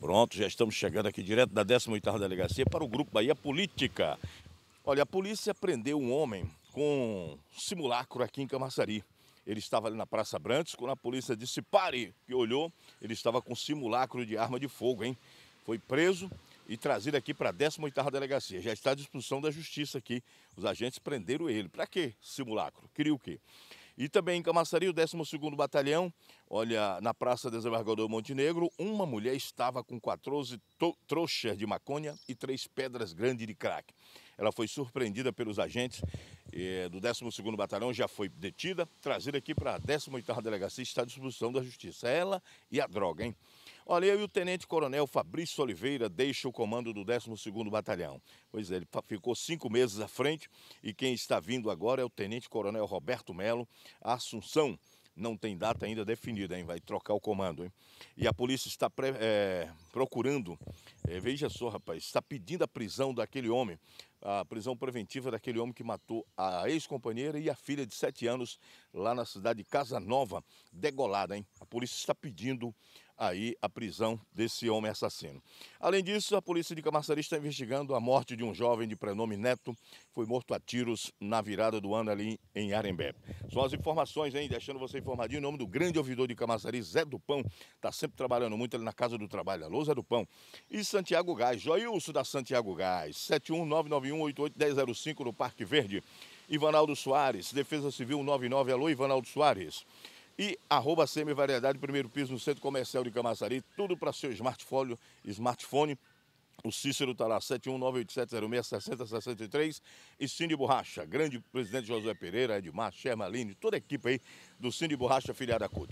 Pronto, já estamos chegando aqui direto da 18ª Delegacia para o Grupo Bahia Política. Olha, a polícia prendeu um homem com simulacro aqui em Camaçari. Ele estava ali na Praça Brantes, quando a polícia disse pare, e olhou, ele estava com simulacro de arma de fogo, hein? Foi preso e trazido aqui para a 18ª Delegacia. Já está à disposição da Justiça aqui. Os agentes prenderam ele. Para quê simulacro? Queria o quê? E também em Camaçari, o 12º Batalhão, olha, na Praça Desembargador Montenegro, uma mulher estava com 14 trouxas de maconha e três pedras grandes de crack. Ela foi surpreendida pelos agentes eh, do 12º Batalhão, já foi detida, trazida aqui para a 18ª Delegacia e está à disposição da Justiça. É ela e a droga, hein? Olha, eu e o Tenente Coronel Fabrício Oliveira deixa o comando do 12º Batalhão. Pois é, ele ficou cinco meses à frente e quem está vindo agora é o Tenente Coronel Roberto Melo Assunção. Não tem data ainda definida, hein? Vai trocar o comando, hein? E a polícia está é... procurando, é, veja só, rapaz, está pedindo a prisão daquele homem, a prisão preventiva daquele homem que matou a ex-companheira e a filha de sete anos lá na cidade de Casa Nova, degolada, hein? A polícia está pedindo aí a prisão desse homem assassino. Além disso, a polícia de Camaçari está investigando a morte de um jovem de prenome Neto, foi morto a tiros na virada do ano ali em Arembé. São as informações, hein? Deixando você informadinho, em nome do grande ouvidor de Camaçari, Zé do Pão, está sempre trabalhando muito ali na Casa do Trabalho. Alô, Zé do Pão. E Santiago Gás, Joilson da Santiago Gás, 71991881005 no Parque Verde. Ivanaldo Soares, Defesa Civil 99, alô Ivanaldo Soares e arroba semivariedade, primeiro piso no Centro Comercial de Camaçari, tudo para seu smartphone, smartphone. O Cícero está lá, 71987066063. E Cine Borracha, grande presidente José Pereira, Edmar, Shermaline, toda a equipe aí do Cine Borracha, filiada à CUT.